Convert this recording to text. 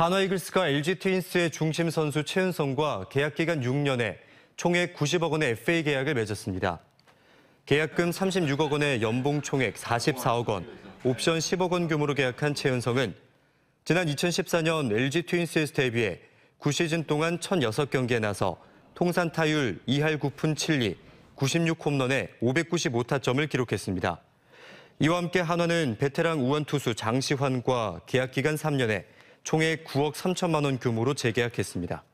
한화이글스가 LG 트윈스의 중심 선수 최은성과 계약 기간 6년에 총액 90억 원의 FA 계약을 맺었습니다. 계약금 36억 원에 연봉 총액 44억 원, 옵션 10억 원 규모로 계약한 최은성은 지난 2014년 LG 트윈스에서 데뷔해 9시즌 동안 1,006경기에 나서 통산 타율 2할 9푼 7리, 96홈런에 595타점을 기록했습니다. 이와 함께 한화는 베테랑 우원 투수 장시환과 계약 기간 3년에 총액 9억 3천만 원 규모로 재계약했습니다.